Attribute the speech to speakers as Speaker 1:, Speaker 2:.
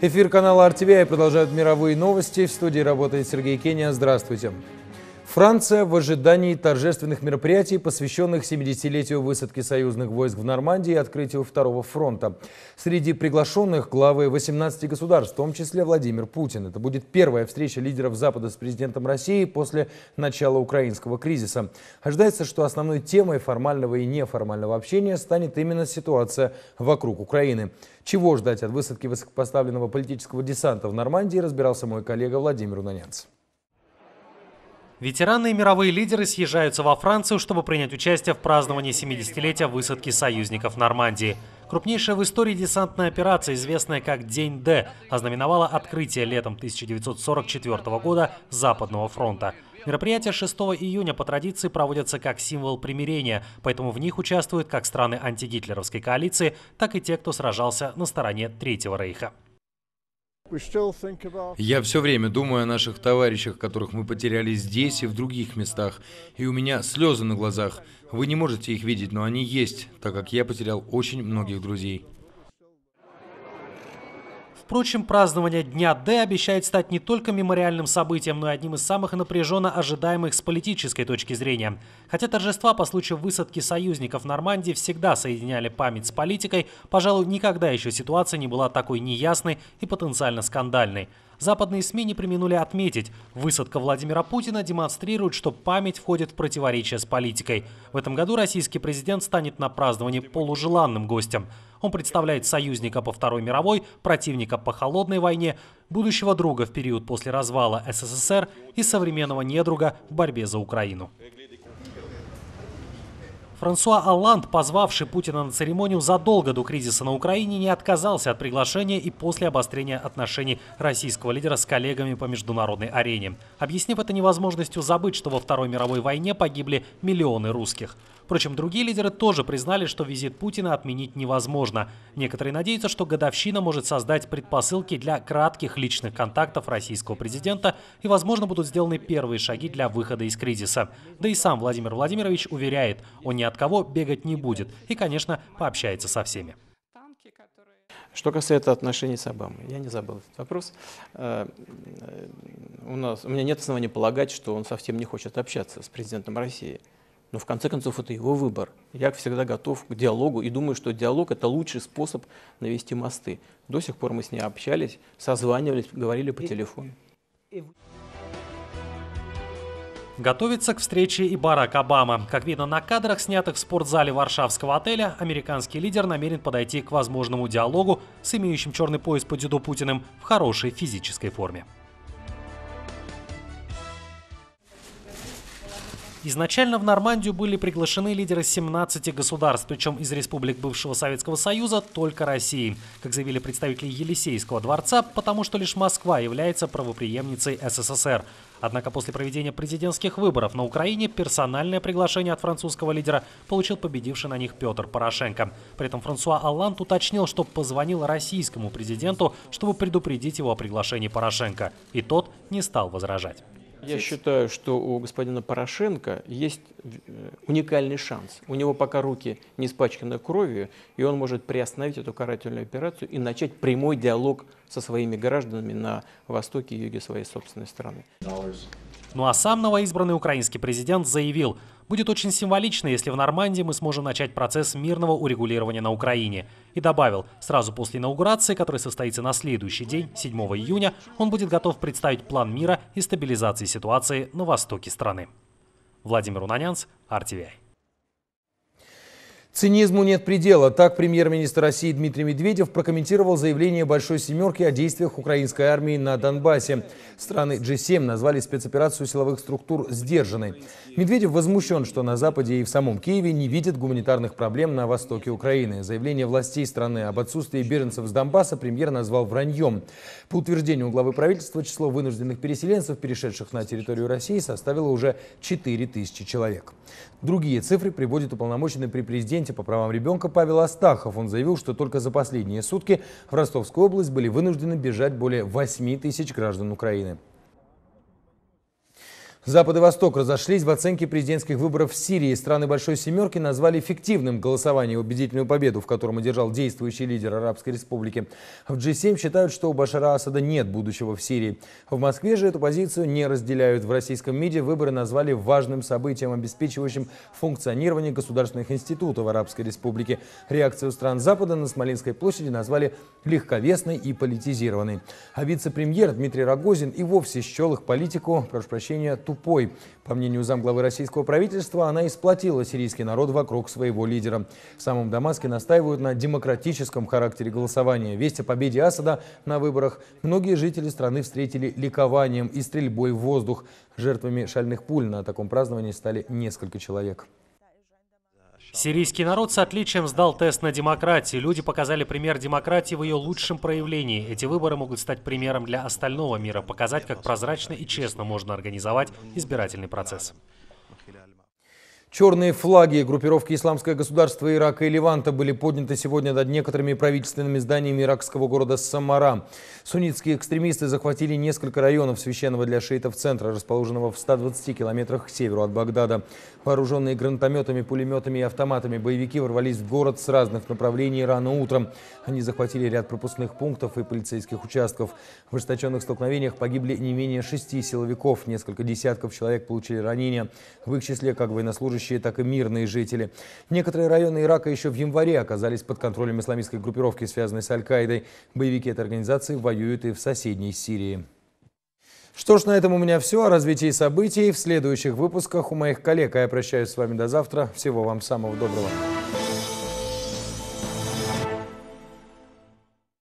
Speaker 1: Эфир канала RTV продолжают мировые новости. В студии работает Сергей Кения. Здравствуйте. Франция в ожидании торжественных мероприятий, посвященных 70-летию высадки союзных войск в Нормандии и открытию Второго фронта. Среди приглашенных главы 18 государств, в том числе Владимир Путин. Это будет первая встреча лидеров Запада с президентом России после начала украинского кризиса. Ожидается, что основной темой формального и неформального общения станет именно ситуация вокруг Украины. Чего ждать от высадки высокопоставленного политического десанта в Нормандии, разбирался мой коллега Владимир Унанянц.
Speaker 2: Ветераны и мировые лидеры съезжаются во Францию, чтобы принять участие в праздновании 70-летия высадки союзников Нормандии. Крупнейшая в истории десантная операция, известная как «День Д», ознаменовала открытие летом 1944 года Западного фронта. Мероприятия 6 июня по традиции проводятся как символ примирения, поэтому в них участвуют как страны антигитлеровской коалиции, так и те, кто сражался на стороне Третьего Рейха.
Speaker 1: Я все время думаю о наших товарищах, которых мы потеряли здесь и в других местах, и у меня слезы на глазах. Вы не можете их видеть, но они есть, так как я потерял очень многих друзей.
Speaker 2: Впрочем, празднование Дня Д обещает стать не только мемориальным событием, но и одним из самых напряженно ожидаемых с политической точки зрения. Хотя торжества по случаю высадки союзников в Нормандии всегда соединяли память с политикой, пожалуй, никогда еще ситуация не была такой неясной и потенциально скандальной. Западные СМИ не применули отметить, высадка Владимира Путина демонстрирует, что память входит в противоречие с политикой. В этом году российский президент станет на праздновании полужеланным гостем – он представляет союзника по Второй мировой, противника по Холодной войне, будущего друга в период после развала СССР и современного недруга в борьбе за Украину. Франсуа Алланд, позвавший Путина на церемонию задолго до кризиса на Украине, не отказался от приглашения и после обострения отношений российского лидера с коллегами по международной арене, объяснив это невозможностью забыть, что во Второй мировой войне погибли миллионы русских. Впрочем, другие лидеры тоже признали, что визит Путина отменить невозможно. Некоторые надеются, что годовщина может создать предпосылки для кратких личных контактов российского президента и, возможно, будут сделаны первые шаги для выхода из кризиса. Да и сам Владимир Владимирович уверяет, он не от кого бегать не будет и,
Speaker 1: конечно, пообщается со всеми. Что касается отношений с Обамой, я не забыл этот вопрос. Э, э, у, нас, у меня нет оснований полагать, что он совсем не хочет общаться с президентом России. Но в конце концов это его выбор. Я всегда готов к диалогу и думаю, что диалог это лучший способ навести мосты. До сих пор мы с ней общались, созванивались, говорили по телефону.
Speaker 2: Готовится к встрече и Барак Обама. Как видно на кадрах, снятых в спортзале варшавского отеля, американский лидер намерен подойти к возможному диалогу с имеющим черный пояс по дзюдо Путиным в хорошей физической форме. Изначально в Нормандию были приглашены лидеры 17 государств, причем из республик бывшего Советского Союза только России, как заявили представители Елисейского дворца, потому что лишь Москва является правоприемницей СССР. Однако после проведения президентских выборов на Украине персональное приглашение от французского лидера получил победивший на них Петр Порошенко. При этом Франсуа Алланд уточнил, что позвонил российскому президенту, чтобы предупредить его о приглашении Порошенко. И тот не стал возражать.
Speaker 1: Я считаю, что у господина Порошенко есть э, уникальный шанс. У него пока руки не испачканы кровью, и он может приостановить эту карательную операцию и начать прямой диалог со своими гражданами на востоке и юге своей собственной страны. Ну а сам новоизбранный
Speaker 2: украинский президент заявил – Будет очень символично, если в Нормандии мы сможем начать процесс мирного урегулирования на Украине. И добавил, сразу после инаугурации, которая состоится на следующий день, 7 июня, он будет готов представить план мира и стабилизации ситуации на востоке
Speaker 1: страны. Владимир Унанянц, RTVI. Цинизму нет предела. Так премьер-министр России Дмитрий Медведев прокомментировал заявление «Большой семерки» о действиях украинской армии на Донбассе. Страны G7 назвали спецоперацию силовых структур «сдержанной». Медведев возмущен, что на Западе и в самом Киеве не видят гуманитарных проблем на востоке Украины. Заявление властей страны об отсутствии беженцев с Донбасса премьер назвал враньем. По утверждению главы правительства, число вынужденных переселенцев, перешедших на территорию России, составило уже 4000 человек. Другие цифры приводит уполномоченный при президенте агенте по правам ребенка Павел Астахов. Он заявил, что только за последние сутки в Ростовскую область были вынуждены бежать более 8 тысяч граждан Украины. Запад и Восток разошлись в оценке президентских выборов в Сирии. Страны Большой Семерки назвали фиктивным голосование убедительную победу, в котором одержал действующий лидер Арабской Республики. В G7 считают, что у Башара Асада нет будущего в Сирии. В Москве же эту позицию не разделяют. В российском МИДе выборы назвали важным событием, обеспечивающим функционирование государственных институтов Арабской Республики. Реакцию стран Запада на Смоленской площади назвали легковесной и политизированной. А вице-премьер Дмитрий Рогозин и вовсе счел их политику, прошу прощения, тупой тупой. По мнению замглавы российского правительства, она исплатила сирийский народ вокруг своего лидера. В самом Дамаске настаивают на демократическом характере голосования. Весть о победе Асада на выборах многие жители страны встретили ликованием и стрельбой в воздух. Жертвами шальных пуль на таком праздновании стали несколько человек. Сирийский народ с отличием
Speaker 2: сдал тест на демократию. Люди показали пример демократии в ее лучшем проявлении. Эти выборы могут стать примером для остального мира, показать, как прозрачно и честно можно организовать избирательный
Speaker 1: процесс. Черные флаги группировки «Исламское государство Ирака» и «Леванта» были подняты сегодня над некоторыми правительственными зданиями иракского города Самара. Суннитские экстремисты захватили несколько районов священного для шиитов центра, расположенного в 120 километрах к северу от Багдада. Вооруженные гранатометами, пулеметами и автоматами боевики ворвались в город с разных направлений рано утром. Они захватили ряд пропускных пунктов и полицейских участков. В ожесточенных столкновениях погибли не менее шести силовиков. Несколько десятков человек получили ранения, в их числе как военнослужащие военнослужащие, так и мирные жители. Некоторые районы Ирака еще в январе оказались под контролем исламистской группировки, связанной с Аль-Каидой. Боевики этой организации воюют и в соседней Сирии. Что ж, на этом у меня все. О развитии событий в следующих выпусках у моих коллег. А я прощаюсь с вами до завтра. Всего вам самого доброго.